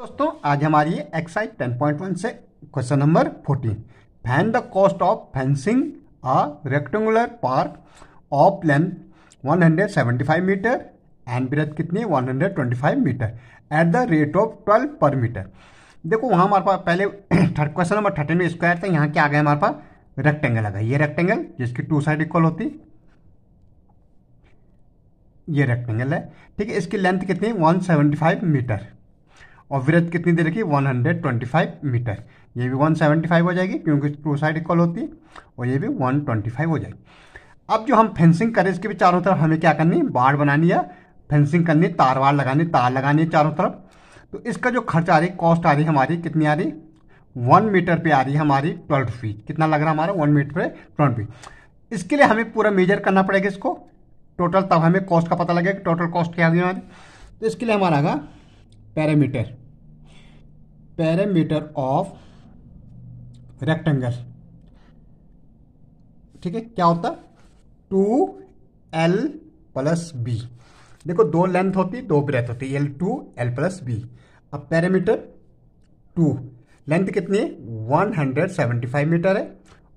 दोस्तों आज हमारी एक्साइज 10.1 से question number 14 find the cost of fencing a rectangular park of length 175 metre and breadth कितनी 125 metre at the rate of 12 per metre देखो वहाँ हमारे पास पहले क्वेश्चन नंबर थर्टीन में स्क्वायर था यहाँ क्या आ गया हमारे पास रेक्टेंगल आ गया ये रेक्टेंगल जिसकी टू साइड इक्वल होती ये रेक्टेंगल है ठीक है इसकी लेंथ कितनी 175 मीटर और विरथ कितनी दे रखी है 125 मीटर ये भी 175 हो जाएगी क्योंकि टू साइड इक्वल होती है और ये भी 125 हो जाएगी अब जो हम फेंसिंग करें इसके भी चारों तरफ हमें क्या करनी है बाढ़ बनानी है फेंसिंग करनी है तार वार लगानी तार लगानी है चारों तरफ तो इसका जो खर्च आ रही है कॉस्ट आ रही है हमारी कितनी आ रही वन मीटर पे आ रही हमारी ट्वेल्व फीट कितना लग रहा है हमारा वन मीटर पे ट्वेल्व फीट इसके लिए हमें पूरा मेजर करना पड़ेगा इसको टोटल तब हमें कॉस्ट का पता लगेगा टोटल कॉस्ट क्या है हमारी तो इसके लिए हमारा आगा पैरामीटर पैरामीटर ऑफ रेक्टेंगल ठीक है क्या होता टू एल प्लस बी देखो दो लेंथ होती दो ब्रेथ होती L two L plus B अब पैरामीटर टू लेंथ कितनी है 175 मीटर है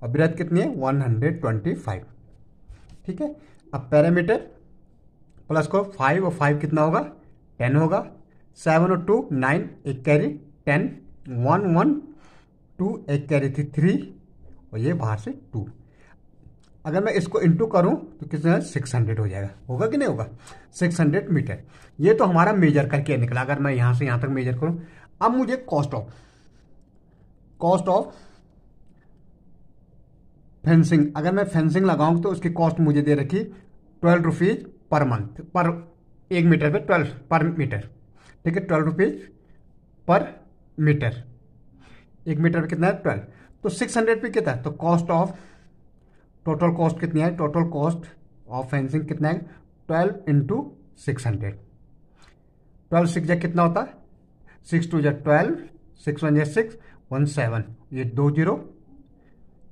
और ब्रेथ कितनी है 125 ठीक है अब पैरामीटर प्लस को फाइव और फाइव कितना होगा टेन होगा सेवन और टू नाइन एक carry ten one one two एक कैरी थी थ्री और ये बाहर से टू अगर मैं इसको इंटू करूं तो कितना सिक्स हंड्रेड हो जाएगा होगा कि नहीं होगा सिक्स हंड्रेड मीटर ये तो हमारा मेजर करके निकला अगर मैं यहाँ से यहाँ तक मेजर करूँ अब मुझे cost of cost of fencing अगर मैं फेंसिंग लगाऊंगा तो उसकी कॉस्ट मुझे दे रखी ट्वेल्व रुपीज़ पर मंथ पर एक मीटर पे ट्वेल्व पर मीटर ठीक है ट्वेल्व रुपीज़ पर मीटर एक मीटर पर कितना है ट्वेल्व तो सिक्स हंड्रेड पे कितना है तो कॉस्ट ऑफ टोटल कॉस्ट कितनी है टोटल कॉस्ट ऑफ फेंसिंग कितना है twelve into six hundred twelve six जै कितना होता है सिक्स टू जै ट्वेल्व सिक्स वन जै सिक्स वन सेवन ये दो जीरो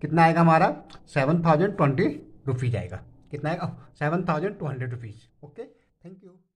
कितना आएगा हमारा सेवन थाउजेंड ट्वेंटी रुपीज़ आएगा कितना आएगा seven thousand two hundred rupees okay thank you